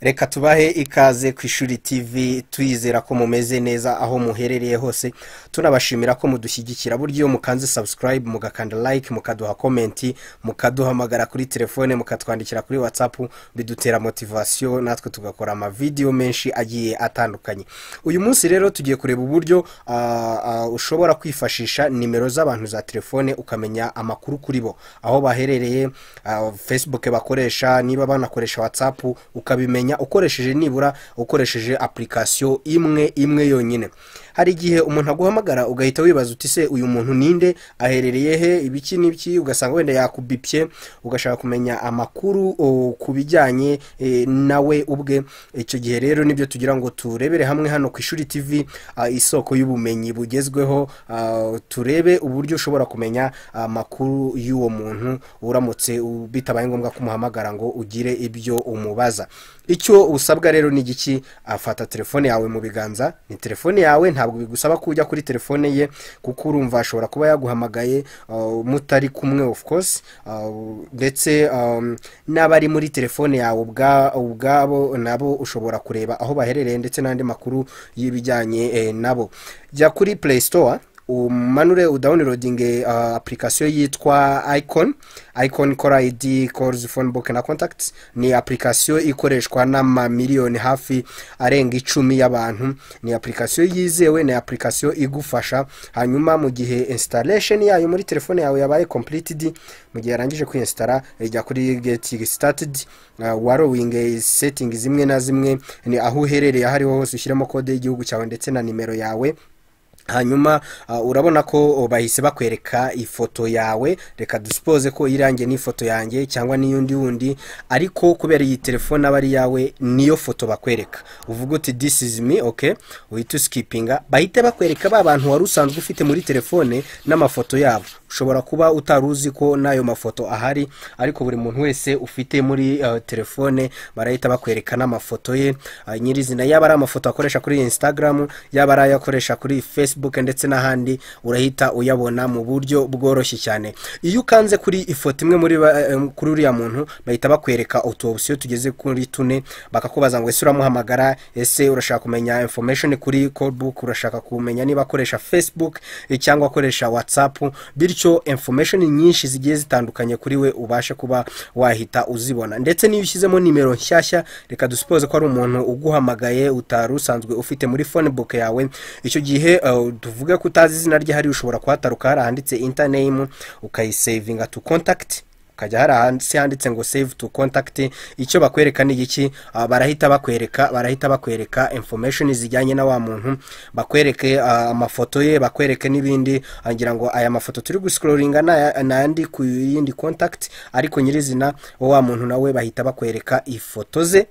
reka tubahe ikaze ku ishuri tv tuyizera ko mumeze neza aho muherereye hose tunabashimira ko mudushyigikira buryo mukanze subscribe mugakanda like mukaduha komenti mukaduhamagara kuri telefone mukatwandikira kuri whatsapp bidutera motivasiyo natwe tugakora amavidewo menshi agiye atandukanye uyu munsi rero tugiye kureba uburyo ushobora kwifashisha nimero z'abantu za telefone ukamenya amakuru kuri bo aho baherereye facebook bakoresha niba banakoresha whatsapp ukabimenya ukoresheje nibura ukoresheje apurikasiyo imwe imwe yonyine hari igihe umuntu aguhamagara ugahita wibaza uti se uyu muntu ninde aherereye he ibiki n'ibiki ugasanga wenda yakubipye ugashaka kumenya amakuru ku bijyanye e, nawe ubwe icyo gihe rero nibyo tugira ngo turebere hamwe hano ku ishuri tv isoko y'ubumenyi bugezweho turebe uburyo ushobora kumenya amakuru y'uwo muntu uramutse bitabaye ngombwa kumuhamagara ngo ugire ibyo umubaza icyo usabwa rero ni igiki afata telefone yawe mu biganza ni telefone yawe ntabwo ntabwo bigusaba ko ujya kuri telefone ye kuko urumva ashobora kuba yaguhamagaye uh, mutari kumwe of course uh, ndetse um, n'abari muri telefone yawe ubwabo nabo ushobora kureba aho baherereye ndetse n'andi makuru y'ibijyanye eh, nabo jya kuri play store umanure udawunirodinge uh, apurikasiyo yitwa ayikoni ayikoni kora idi korizi fone buke na kontakiti ni apurikasiyo ikoreshwa n'amamiliyoni hafi arenga icumi y'abantu ni apurikasiyo yizewe ni apurikasiyo igufasha hanyuma mu gihe insitarasheni yayo muri telefone yawe yabaye kompulitidi mu gihe yarangije kwiyensitara ijya kuri geti sitatidi uh, warowinge eh, setingi zimwe na zimwe ni aho uherereye aho ariho hose ushyiramo kode y'igihugu cyawe ndetse na nimero yawe hanyuma uh, urabona ko uh, bahise bakwereka ifoto yawe reka dusipoze ko irange n'ifoto yanjye cyangwa n'iyundi wundi ariko kubera iyi telefone aba ari iyawe niyo foto bakwereka uvuga uti disi izi mi oke uhita usikipinga bahite bakwereka ba bantu wari usanzwe ufite muri telefone n'amafoto yabo ushobora kuba utari uzi ko n'ayo mafoto ahari ariko buri muntu wese ufite muri uh, telefone barahita bakwereka n'amafoto ye nyirizina yaba ari amafoto akoresha kuri insitagaramu yaba ari ayo akoresha kuri fesibuku facebook ndetse n'ahandi urahita uyabona mu buryo bworoshye cyane iyo ukanze kuri ifoto imwe kuri uriya muntu bahita bakwereka utu opsiyo tugeze kuri tune bakakubaza ngo ese uramuhamagara ese urashaka kumenya information kuri codebook urashaka kumenya niba akoresha facebook cyangwa akoresha whatsapp bityo information nyinshi zigiye zitandukanye kuri we ubashe kuba wahita uzibona ndetse n'iyo ushyizemo nimero nshyashya reka dusipoze ko ari umuntu uguhamagaye utari usanzwe ufite muri phone book yawe icyo gihe eh, tuvuge ko utazi izina rye hariya ushobora kuhataruka hari ahanditse intanemu ukayisevinga tu kontakiti ukajya hari ahansi handitse ngo save to contact icyo bakwereka ni iki ah, barahita bakwereka barahita bakwereka information zijyanye na wa muntu bakwereke ah, amafoto ye bakwereke n'ibindi ngira ngo aya mafoto turi guscrollinga nandi ku yindi contact ariko nyirizina wa muntu nawe bahita bakwereka ifoto ze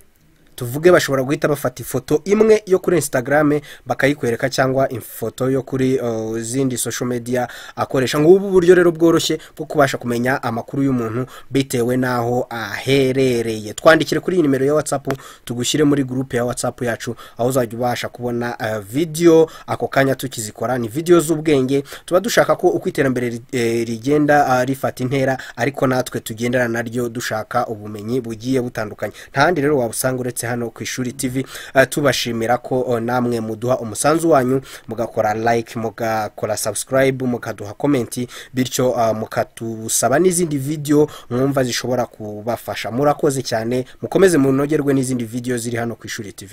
tuvuge bashobora guhita bafata ifoto imwe yo kuri instagram bakayikwereka cyangwa ifoto yo kuri uh, zindi social media akoresha ngo ubu uburyo rero bworoshye bwo kubasha kumenya amakuru y'umuntu bitewe n'aho aherereye twandikire kuri iyi nimero ya whatsapp tugushyire muri gurupe ya whatsapp yacu aho uzajya ubasha kubona uh, video ako kanya tukizikora ni video z'ubwenge tuba dushaka ko uko iterambere eh, rigenda uh, rifata intera ariko natwe tugendana naryo dushaka ubumenyi bugiye butandukanye nta handi rero wabusanga uretse hano ku ishuri TV eh, tubashimira ko oh, namwe muduha umusanzu wanyu mugakora like mugakora subscribe mukaduha comment bityo eh, mukatusaba n'izindi video mwumva zishobora kubafasha murakoze cyane mukomeze munogerwe n'izindi video ziri hano ku ishuri TV